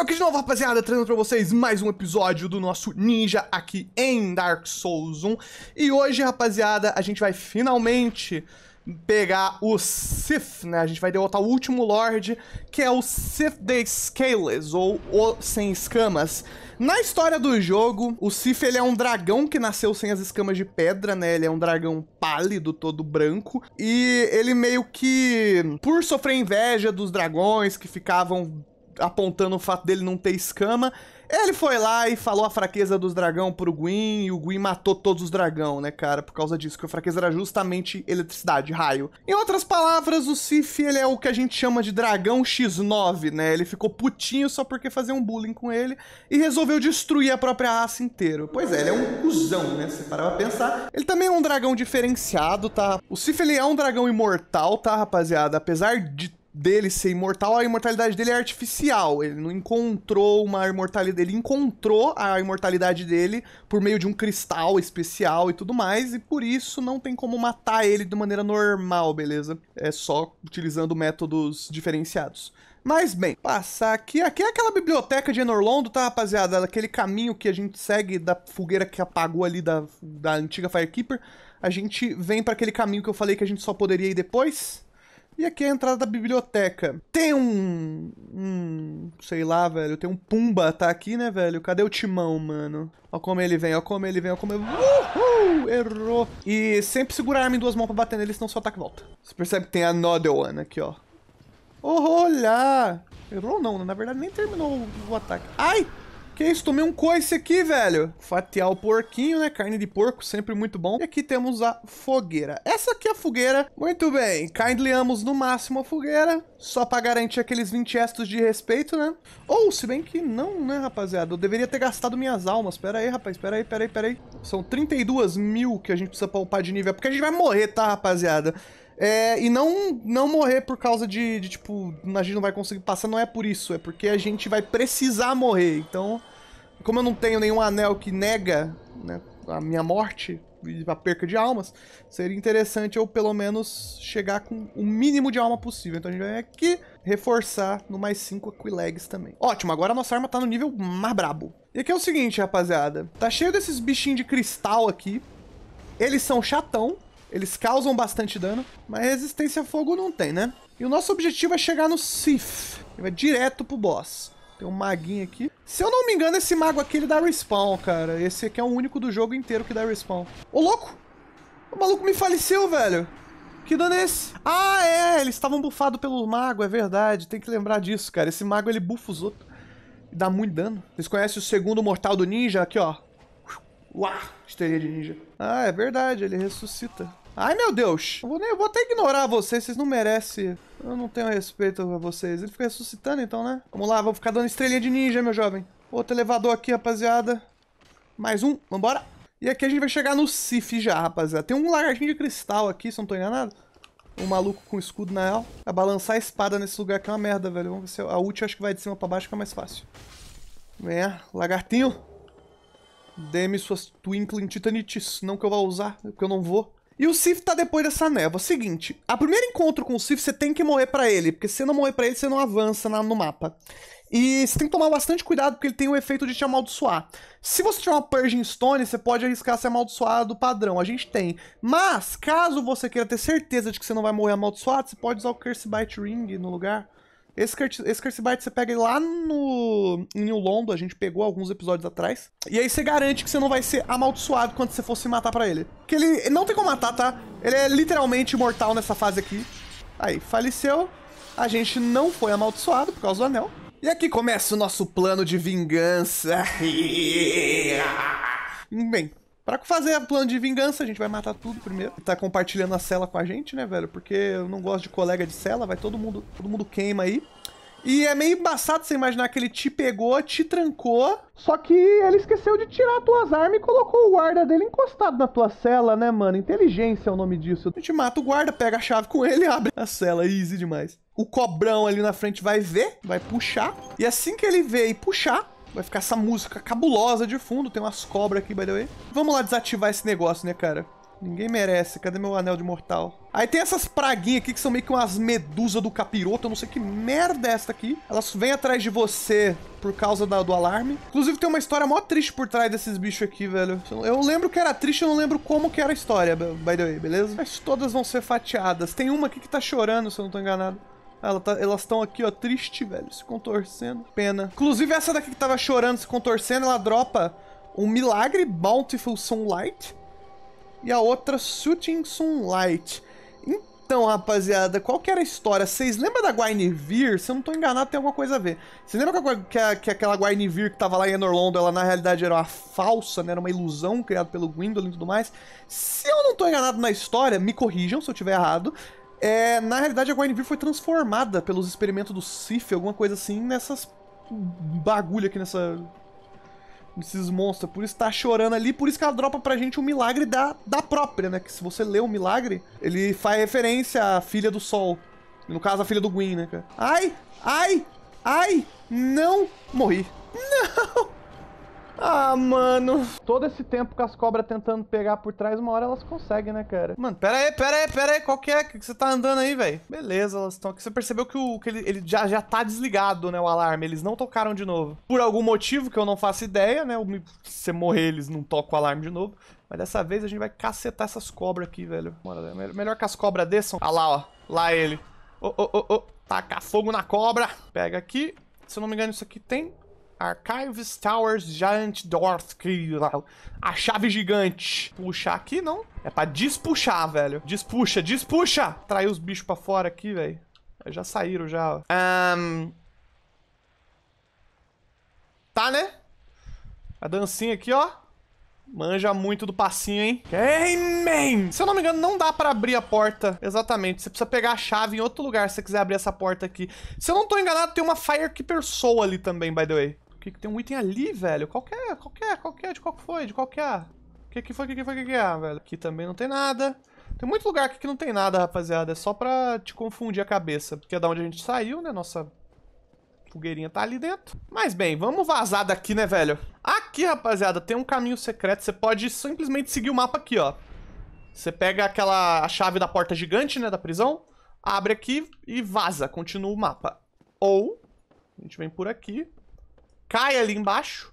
Daniel aqui de novo, rapaziada, trazendo pra vocês mais um episódio do nosso Ninja aqui em Dark Souls 1. E hoje, rapaziada, a gente vai finalmente pegar o Sith, né? A gente vai derrotar o último Lorde, que é o Sith the Scaleless, ou o Sem Escamas. Na história do jogo, o Sif ele é um dragão que nasceu sem as escamas de pedra, né? Ele é um dragão pálido, todo branco. E ele meio que, por sofrer inveja dos dragões que ficavam apontando o fato dele não ter escama. Ele foi lá e falou a fraqueza dos dragão pro Gwyn, e o Gwyn matou todos os dragão, né, cara? Por causa disso, que a fraqueza era justamente eletricidade, raio. Em outras palavras, o Sif, ele é o que a gente chama de dragão X9, né? Ele ficou putinho só porque fazer um bullying com ele e resolveu destruir a própria raça inteira. Pois é, ele é um cuzão, né? Você parar pra pensar. Ele também é um dragão diferenciado, tá? O Sif, ele é um dragão imortal, tá, rapaziada? Apesar de dele ser imortal, a imortalidade dele é artificial. Ele não encontrou uma imortalidade. Ele encontrou a imortalidade dele por meio de um cristal especial e tudo mais, e por isso não tem como matar ele de maneira normal, beleza? É só utilizando métodos diferenciados. Mas bem, passar aqui. Aqui é aquela biblioteca de Enorlondo, tá, rapaziada? Aquele caminho que a gente segue da fogueira que apagou ali da, da antiga Firekeeper. A gente vem para aquele caminho que eu falei que a gente só poderia ir depois. E aqui é a entrada da biblioteca. Tem um. um sei lá, velho. Tem um Pumba, tá aqui, né, velho? Cadê o Timão, mano? Ó como ele vem, ó como ele vem, ó como ele. Uhul! Errou! E sempre segurar a arma em duas mãos pra bater nele, senão seu ataque volta. Você percebe que tem a Another One aqui, ó. Oh, olha! Errou não, né? na verdade nem terminou o ataque. Ai! Que isso, tomei um coice aqui, velho. Fatiar o porquinho, né? Carne de porco, sempre muito bom. E aqui temos a fogueira. Essa aqui é a fogueira. Muito bem, kindlyamos no máximo a fogueira. Só pra garantir aqueles 20 gestos de respeito, né? Ou, se bem que não, né, rapaziada? Eu deveria ter gastado minhas almas. Pera aí, rapaz, pera aí, pera aí, pera aí. São 32 mil que a gente precisa poupar de nível. É porque a gente vai morrer, tá, rapaziada? É, e não, não morrer por causa de, de, tipo, a gente não vai conseguir passar, não é por isso, é porque a gente vai precisar morrer, então como eu não tenho nenhum anel que nega né, a minha morte e a perca de almas, seria interessante eu pelo menos chegar com o mínimo de alma possível. Então a gente vai aqui reforçar no mais 5 Aquilegs também. Ótimo, agora a nossa arma tá no nível mais brabo. E aqui é o seguinte, rapaziada. Tá cheio desses bichinhos de cristal aqui. Eles são chatão, eles causam bastante dano, mas resistência a fogo não tem, né? E o nosso objetivo é chegar no Sif. Ele vai direto pro boss. Tem um maguinho aqui. Se eu não me engano, esse mago aqui ele dá respawn, cara. Esse aqui é o único do jogo inteiro que dá respawn. Ô, louco! O maluco me faleceu, velho. Que dano é esse? Ah, é! Eles estavam bufados pelo mago, é verdade. Tem que lembrar disso, cara. Esse mago, ele bufa os outros. E dá muito dano. Vocês conhecem o segundo mortal do ninja? Aqui, ó. Uau! Estrelinha de ninja. Ah, é verdade. Ele ressuscita. Ai, meu Deus. Eu vou, nem, eu vou até ignorar vocês, vocês não merecem. Eu não tenho respeito a vocês. Ele fica ressuscitando então, né? Vamos lá, vou ficar dando estrelinha de ninja, meu jovem. Outro elevador aqui, rapaziada. Mais um, vambora. E aqui a gente vai chegar no Sif já, rapaziada. Tem um lagartinho de cristal aqui, se eu não tô enganado. Um maluco com escudo na real. Vai é balançar a espada nesse lugar aqui é uma merda, velho. Vamos ver se a ult acho que vai de cima pra baixo, fica é mais fácil. Vem, é, lagartinho. Dê-me suas Twinkling Titanites. Não que eu vá usar, porque eu não vou. E o Sif tá depois dessa névoa. Seguinte, a primeiro encontro com o Sif, você tem que morrer para ele, porque se você não morrer para ele, você não avança na, no mapa. E você tem que tomar bastante cuidado, porque ele tem o efeito de te amaldiçoar. Se você tiver uma Purging Stone, você pode arriscar ser amaldiçoado padrão, a gente tem. Mas, caso você queira ter certeza de que você não vai morrer amaldiçoado, você pode usar o Curse Bite Ring no lugar. Esse Curse, esse Bite você pega lá no em New Londo, a gente pegou alguns episódios atrás. E aí você garante que você não vai ser amaldiçoado quando você for se matar pra ele. Porque ele não tem como matar, tá? Ele é literalmente mortal nessa fase aqui. Aí, faleceu. A gente não foi amaldiçoado por causa do anel. E aqui começa o nosso plano de vingança. Bem, Pra fazer plano de vingança, a gente vai matar tudo primeiro. Tá compartilhando a cela com a gente, né, velho? Porque eu não gosto de colega de cela, vai todo mundo, todo mundo queima aí. E é meio embaçado você imaginar que ele te pegou, te trancou, só que ele esqueceu de tirar tuas armas e colocou o guarda dele encostado na tua cela, né, mano? Inteligência é o nome disso. A gente mata o guarda, pega a chave com ele e abre a cela. Easy demais. O cobrão ali na frente vai ver, vai puxar. E assim que ele vê e puxar, Vai ficar essa música cabulosa de fundo. Tem umas cobras aqui, by the way. Vamos lá desativar esse negócio, né, cara? Ninguém merece. Cadê meu anel de mortal? Aí tem essas praguinhas aqui que são meio que umas medusas do capiroto. Eu não sei que merda é essa aqui. Elas vêm atrás de você por causa da, do alarme. Inclusive tem uma história mó triste por trás desses bichos aqui, velho. Eu lembro que era triste, eu não lembro como que era a história, by the way, beleza? Mas todas vão ser fatiadas. Tem uma aqui que tá chorando, se eu não tô enganado. Ela tá, elas estão aqui, ó, triste, velho, se contorcendo. Pena. Inclusive, essa daqui que tava chorando, se contorcendo, ela dropa um milagre, Bountiful Sunlight. E a outra, Shooting Sunlight. Então, rapaziada, qual que era a história? Vocês lembram da Guinevere? Se eu não tô enganado, tem alguma coisa a ver. Vocês lembram que, que, a, que aquela Guinevere que tava lá em Enorlondo, ela na realidade era uma falsa, né? Era uma ilusão criada pelo Gwendolyn e tudo mais? Se eu não tô enganado na história, me corrijam se eu tiver errado. É, na realidade, a Guaineville foi transformada pelos experimentos do Sif, alguma coisa assim, nessas bagulho aqui nessa. Nesses monstros. Por isso tá chorando ali, por isso que ela dropa pra gente um milagre da, da própria, né? Que se você lê o milagre, ele faz referência à filha do sol. No caso, a filha do Gwyn, né, cara? Ai! Ai! Ai! Não! Morri! Não! Ah, mano. Todo esse tempo com as cobras tentando pegar por trás, uma hora elas conseguem, né, cara? Mano, pera aí, pera aí, pera aí. Qual que é? O que você tá andando aí, velho? Beleza, elas estão aqui. Você percebeu que, o, que ele, ele, já, já tá desligado, né, o alarme. Eles não tocaram de novo. Por algum motivo que eu não faço ideia, né? Se morrer, eles não tocam o alarme de novo. Mas dessa vez a gente vai cacetar essas cobras aqui, velho. Bora, né? melhor que as cobras desçam. Ah lá, ó. Lá ele. Ô, ô, ô, ô. Taca fogo na cobra. Pega aqui. Se eu não me engano, isso aqui tem Archives Towers Giant Dwarf A chave gigante. Puxar aqui, não? É pra despuxar, velho. Despuxa, despuxa! Trair os bichos pra fora aqui, velho. Já saíram, já. Um... Tá, né? A dancinha aqui, ó. Manja muito do passinho, hein? Amen! Se eu não me engano, não dá pra abrir a porta. Exatamente. Você precisa pegar a chave em outro lugar se você quiser abrir essa porta aqui. Se eu não tô enganado, tem uma Firekeeper Soul ali também, by the way que, que tem um item ali, velho? Qualquer, é? qualquer, é? qualquer, é? de qual que foi, de qualquer. Que que foi, o que que foi, o que que é, velho? Aqui também não tem nada. Tem muito lugar aqui que não tem nada, rapaziada. É só pra te confundir a cabeça. Porque é da onde a gente saiu, né? Nossa fogueirinha tá ali dentro. Mas bem, vamos vazar daqui, né, velho? Aqui, rapaziada, tem um caminho secreto. Você pode simplesmente seguir o mapa aqui, ó. Você pega aquela a chave da porta gigante, né, da prisão. Abre aqui e vaza. Continua o mapa. Ou a gente vem por aqui cai ali embaixo.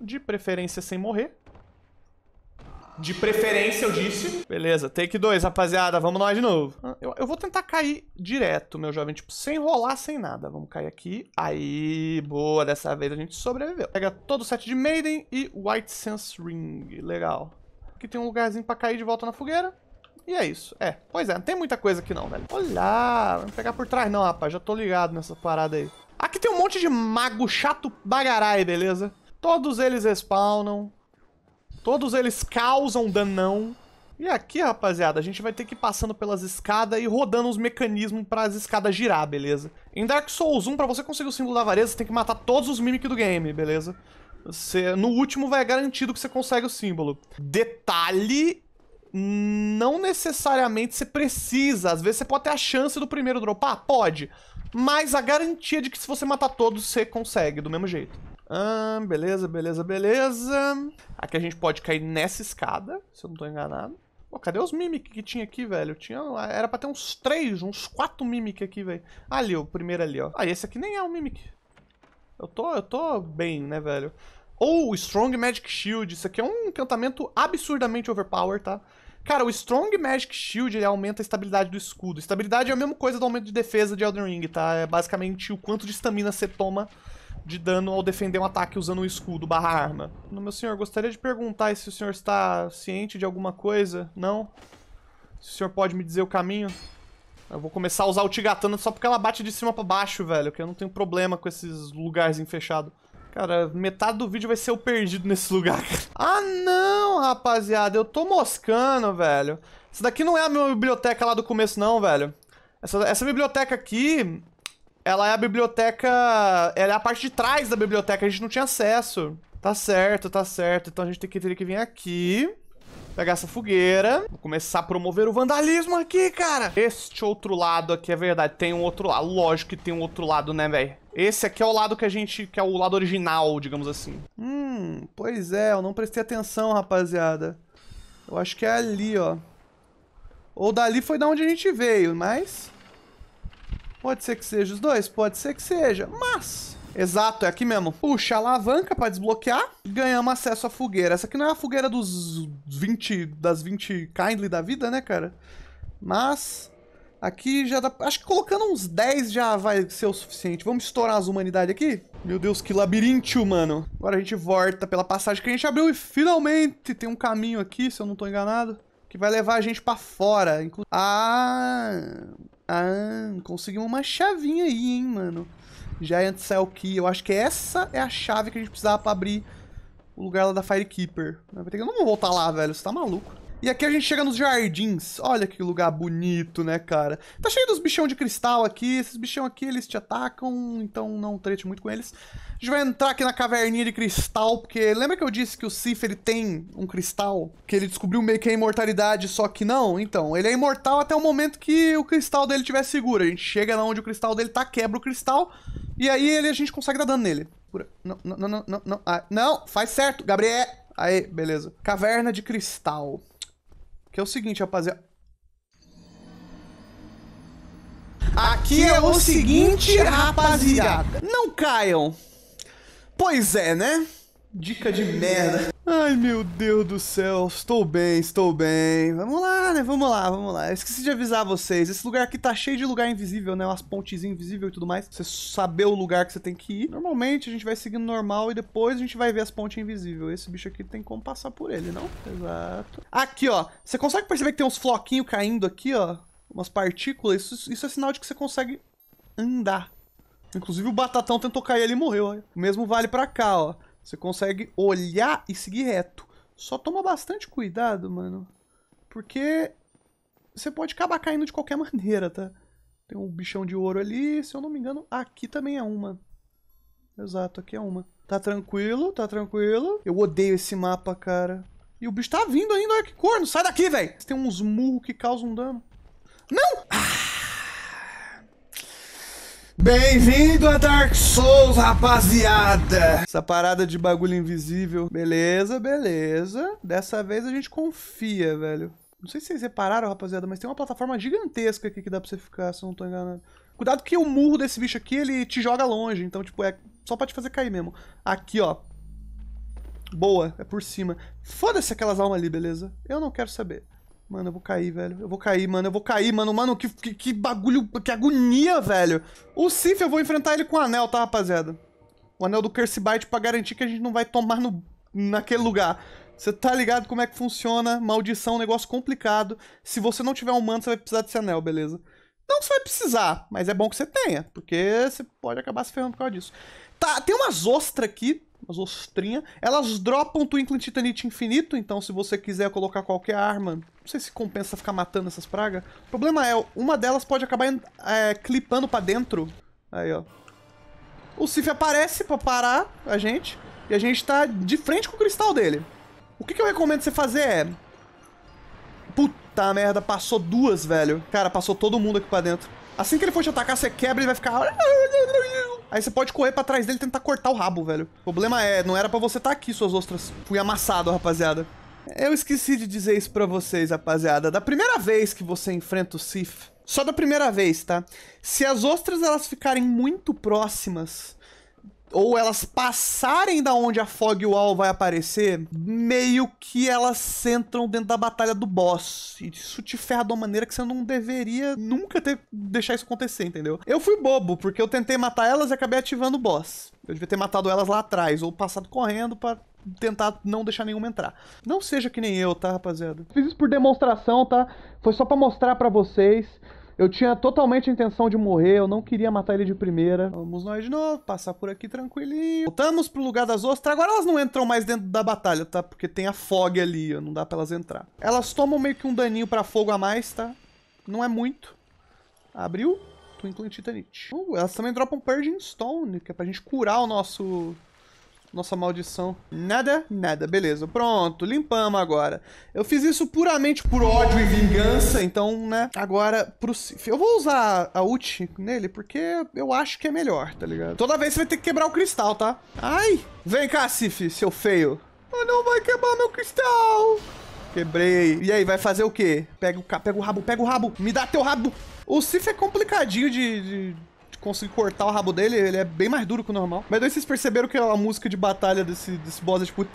De preferência sem morrer. De preferência, eu disse. Beleza, take 2, rapaziada. Vamos nós de novo. Ah, eu, eu, vou tentar cair direto, meu jovem. Tipo, sem rolar, sem nada. Vamos cair aqui. Aí, boa. Dessa vez a gente sobreviveu. Pega todo o set de Maiden e White Sense Ring. Legal. Aqui tem um lugarzinho pra cair de volta na fogueira. E é isso. É, pois é. Não tem muita coisa aqui não, velho. Olha, vamos pegar por trás não, rapaz. Já tô ligado nessa parada aí. Aqui tem um monte de mago chato bagarai, beleza? Todos eles respawnam. Todos eles causam danão. E aqui, rapaziada, a gente vai ter que ir passando pelas escadas e rodando os mecanismos para as escadas girar, beleza? Em Dark Souls 1, para você conseguir o símbolo da avareza, você tem que matar todos os mimics do game, beleza? Você, no último vai garantido que você consegue o símbolo. Detalhe não necessariamente você precisa. Às vezes você pode ter a chance do primeiro dropar? Pode. Mas a garantia de que se você matar todos, você consegue, do mesmo jeito. Ah, beleza, beleza, beleza. Aqui a gente pode cair nessa escada, se eu não tô enganado. Pô, cadê os mimic que tinha aqui, velho? Tinha, era pra ter uns três, uns quatro mimic aqui, velho. Ali, o primeiro ali, ó. Ah, esse aqui nem é um mimic. Eu tô, eu tô bem, né, velho? Ou oh, Strong Magic Shield. Isso aqui é um encantamento absurdamente overpower, tá? Cara, o Strong Magic Shield ele aumenta a estabilidade do escudo. Estabilidade é a mesma coisa do aumento de defesa de Elden Ring, tá? É basicamente o quanto de estamina você toma de dano ao defender um ataque usando um escudo barra arma. Meu senhor, gostaria de perguntar se o senhor está ciente de alguma coisa? Não? Se o senhor pode me dizer o caminho? Eu vou começar a usar o Tigatana só porque ela bate de cima pra baixo, velho, que eu não tenho problema com esses lugares fechados. Cara, metade do vídeo vai ser eu perdido nesse lugar. ah, não, rapaziada. Eu tô moscando, velho. Essa daqui não é a minha biblioteca lá do começo, não, velho. Essa, essa biblioteca aqui, ela é a biblioteca... Ela é a parte de trás da biblioteca. A gente não tinha acesso. Tá certo, tá certo. Então a gente tem que, teria que vir aqui pegar essa fogueira. Vou começar a promover o vandalismo aqui, cara. Este outro lado aqui é verdade. Tem um outro lado. Lógico que tem um outro lado, né, velho? Esse aqui é o lado que a gente... Que é o lado original, digamos assim. Hum, pois é. Eu não prestei atenção, rapaziada. Eu acho que é ali, ó. Ou dali foi da onde a gente veio, mas... Pode ser que seja os dois, pode ser que seja, mas... Exato, é aqui mesmo. Puxa a alavanca para desbloquear. Ganhamos acesso à fogueira. Essa aqui não é a fogueira dos 20. das 20 kindly da vida, né, cara? Mas. Aqui já dá. Acho que colocando uns 10 já vai ser o suficiente. Vamos estourar as humanidades aqui? Meu Deus, que labirinto, mano. Agora a gente volta pela passagem que a gente abriu e finalmente tem um caminho aqui, se eu não tô enganado. Que vai levar a gente pra fora. Inclu ah. Ah, conseguimos uma chavinha aí, hein, mano. Giant é Cell Key. Eu acho que essa é a chave que a gente precisava pra abrir o lugar lá da Firekeeper. Eu não vou voltar lá, velho. Você tá maluco. E aqui a gente chega nos jardins. Olha que lugar bonito, né, cara? Tá cheio dos bichão de cristal aqui. Esses bichão aqui, eles te atacam, então não trete muito com eles. A gente vai entrar aqui na caverninha de cristal, porque lembra que eu disse que o Sif, ele tem um cristal? Que ele descobriu meio que a imortalidade, só que não? Então, ele é imortal até o momento que o cristal dele estiver seguro. A gente chega lá onde o cristal dele tá, quebra o cristal, e aí ele, a gente consegue dar dano nele. Não, não, não, não, não. Ah, não, faz certo, Gabriel. Aí, beleza. Caverna de cristal. Que é o seguinte, rapaziada. Aqui é o seguinte, rapaziada. Não caiam. Pois é, né? Dica de merda. Ai, meu Deus do céu, estou bem, estou bem. Vamos lá, né? Vamos lá, vamos lá. Eu esqueci de avisar vocês. Esse lugar aqui tá cheio de lugar invisível, né? Umas pontes invisíveis e tudo mais. Você saber o lugar que você tem que ir. Normalmente a gente vai seguindo normal e depois a gente vai ver as pontes invisíveis. Esse bicho aqui tem como passar por ele, não? Exato. Aqui, ó. Você consegue perceber que tem uns floquinhos caindo aqui, ó? Umas partículas. Isso, isso é sinal de que você consegue andar. Inclusive o batatão tentou cair ali e morreu. Ó. O mesmo vale pra cá, ó. Você consegue olhar e seguir reto. Só toma bastante cuidado, mano. Porque você pode acabar caindo de qualquer maneira, tá? Tem um bichão de ouro ali, se eu não me engano, aqui também é uma. Exato, aqui é uma. Tá tranquilo, tá tranquilo. Eu odeio esse mapa, cara. E o bicho tá vindo ainda, olha que corno. Sai daqui, velho. Tem uns murros que causam dano. Não! Ah! Bem-vindo a Dark Souls, rapaziada! Essa parada de bagulho invisível. Beleza, beleza. Dessa vez a gente confia, velho. Não sei se vocês repararam, rapaziada, mas tem uma plataforma gigantesca aqui que dá pra você ficar, se eu não tô enganado. Cuidado que o murro desse bicho aqui, ele te joga longe. Então, tipo, é só pra te fazer cair mesmo. Aqui, ó. Boa, é por cima. Foda-se aquelas almas ali, beleza? Eu não quero saber. Mano, eu vou cair, velho. Eu vou cair, mano. Eu vou cair, mano. Mano, que, que, que bagulho. Que agonia, velho. O Sif, eu vou enfrentar ele com o anel, tá, rapaziada? O anel do Curse Bite pra garantir que a gente não vai tomar no, naquele lugar. Você tá ligado como é que funciona? Maldição, negócio complicado. Se você não tiver um manto, você vai precisar desse anel, beleza? Não que você vai precisar, mas é bom que você tenha, porque você pode acabar se ferrando por causa disso. Tá, tem umas ostras aqui umas ostrinhas. Elas dropam Twinkling Titanite infinito, então se você quiser colocar qualquer arma, não sei se compensa ficar matando essas pragas. O problema é, uma delas pode acabar é, clipando pra dentro. Aí, ó. O Sif aparece pra parar a gente, e a gente tá de frente com o cristal dele. O que, que eu recomendo você fazer é... Puta merda, passou duas, velho. Cara, passou todo mundo aqui pra dentro. Assim que ele for te atacar, você quebra, ele vai ficar... Aí você pode correr para trás dele e tentar cortar o rabo, velho. O problema é, não era para você estar tá aqui, suas ostras. Fui amassado, rapaziada. Eu esqueci de dizer isso pra vocês, rapaziada. Da primeira vez que você enfrenta o Sif, só da primeira vez, tá? Se as ostras elas ficarem muito próximas ou elas passarem da onde a Fog Wall vai aparecer, meio que elas entram dentro da batalha do boss. E isso te ferra de uma maneira que você não deveria nunca ter deixar isso acontecer, entendeu? Eu fui bobo, porque eu tentei matar elas e acabei ativando o boss. Eu devia ter matado elas lá atrás, ou passado correndo para tentar não deixar nenhuma entrar. Não seja que nem eu, tá, rapaziada? Fiz isso por demonstração, tá? Foi só para mostrar para vocês. Eu tinha totalmente a intenção de morrer, eu não queria matar ele de primeira. Vamos nós de novo, passar por aqui tranquilinho. Voltamos pro lugar das ostras. Agora elas não entram mais dentro da batalha, tá? Porque tem a fog ali, não dá pra elas entrar. Elas tomam meio que um daninho pra fogo a mais, tá? Não é muito. Abriu. Twinkling Titanite. Uh, elas também dropam Purging Stone, que é pra gente curar o nosso nossa maldição. Nada, nada. Beleza, pronto. Limpamos agora. Eu fiz isso puramente por ódio e vingança, então, né? Agora, pro... eu vou usar a ult nele porque eu acho que é melhor, tá ligado? Toda vez você vai ter que quebrar o cristal, tá? Ai! Vem cá, Sif, seu feio. Oh, não vai quebrar meu cristal! Quebrei. E aí, vai fazer o quê? Pega o, pega o rabo, pega o rabo. Me dá teu rabo. O Sif é complicadinho de... de consegui cortar o rabo dele, ele é bem mais duro que o normal. Mas daí vocês perceberam que a música de batalha desse, desse boss é tipo...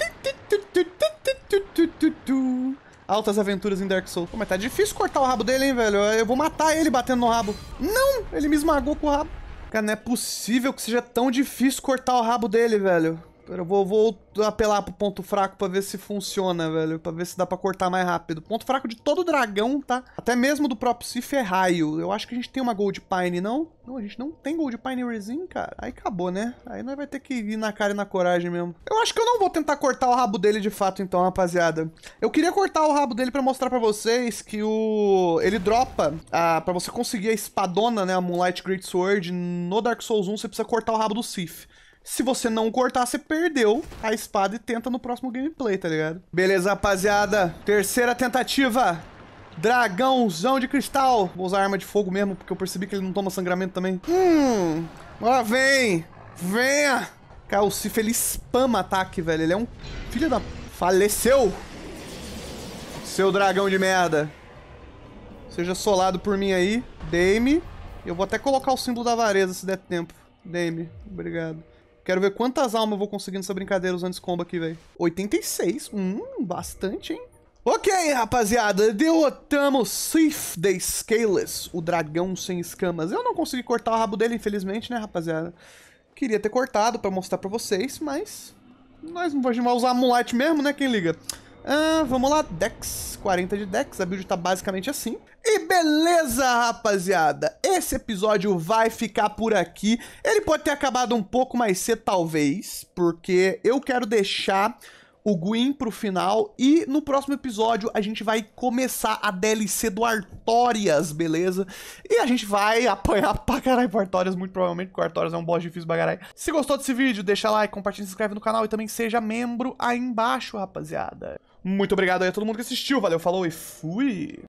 Altas aventuras em Dark Souls. Pô, mas tá difícil cortar o rabo dele, hein, velho? Eu vou matar ele batendo no rabo. Não! Ele me esmagou com o rabo. Cara, não é possível que seja tão difícil cortar o rabo dele, velho. Eu vou, vou apelar pro ponto fraco para ver se funciona, velho. Pra ver se dá pra cortar mais rápido. Ponto fraco de todo dragão, tá? Até mesmo do próprio Sif é raio. Eu acho que a gente tem uma Gold Pine, não? Não, a gente não tem Gold Pine Resin, cara. Aí acabou, né? Aí nós vai ter que ir na cara e na coragem mesmo. Eu acho que eu não vou tentar cortar o rabo dele de fato, então, rapaziada. Eu queria cortar o rabo dele pra mostrar pra vocês que o... Ele dropa a... Ah, pra você conseguir a espadona, né? A Moonlight Great Sword no Dark Souls 1, você precisa cortar o rabo do Sif. Se você não cortar, você perdeu a espada e tenta no próximo gameplay, tá ligado? Beleza, rapaziada. Terceira tentativa. Dragãozão de cristal. Vou usar arma de fogo mesmo, porque eu percebi que ele não toma sangramento também. Hum, agora vem. Venha. Cara, o Sif, ele spama ataque, velho. Ele é um filho da... Faleceu. Seu dragão de merda. Seja solado por mim aí. Dame. Eu vou até colocar o símbolo da avareza se der tempo. Dame. Obrigado. Quero ver quantas almas eu vou conseguir nessa brincadeira usando esse combo aqui, velho. 86. Hum, bastante, hein? Ok, rapaziada, derrotamos Sif the Scaleless, o dragão sem escamas. Eu não consegui cortar o rabo dele, infelizmente, né, rapaziada? Queria ter cortado pra mostrar pra vocês, mas... Nós não vamos usar mulete mesmo, né? Quem liga? Ah, vamos lá, Dex, 40 de Dex, a build tá basicamente assim beleza, rapaziada? Esse episódio vai ficar por aqui. Ele pode ter acabado um pouco mais cedo, talvez, porque eu quero deixar o Gwyn pro final e no próximo episódio a gente vai começar a DLC do Artorias, beleza? E a gente vai apanhar pra caralho pro Artorias, muito provavelmente, porque o Artorias é um boss difícil pra caralho. Se gostou desse vídeo, deixa like, compartilha, se inscreve no canal e também seja membro aí embaixo, rapaziada. Muito obrigado aí a todo mundo que assistiu, valeu, falou e fui!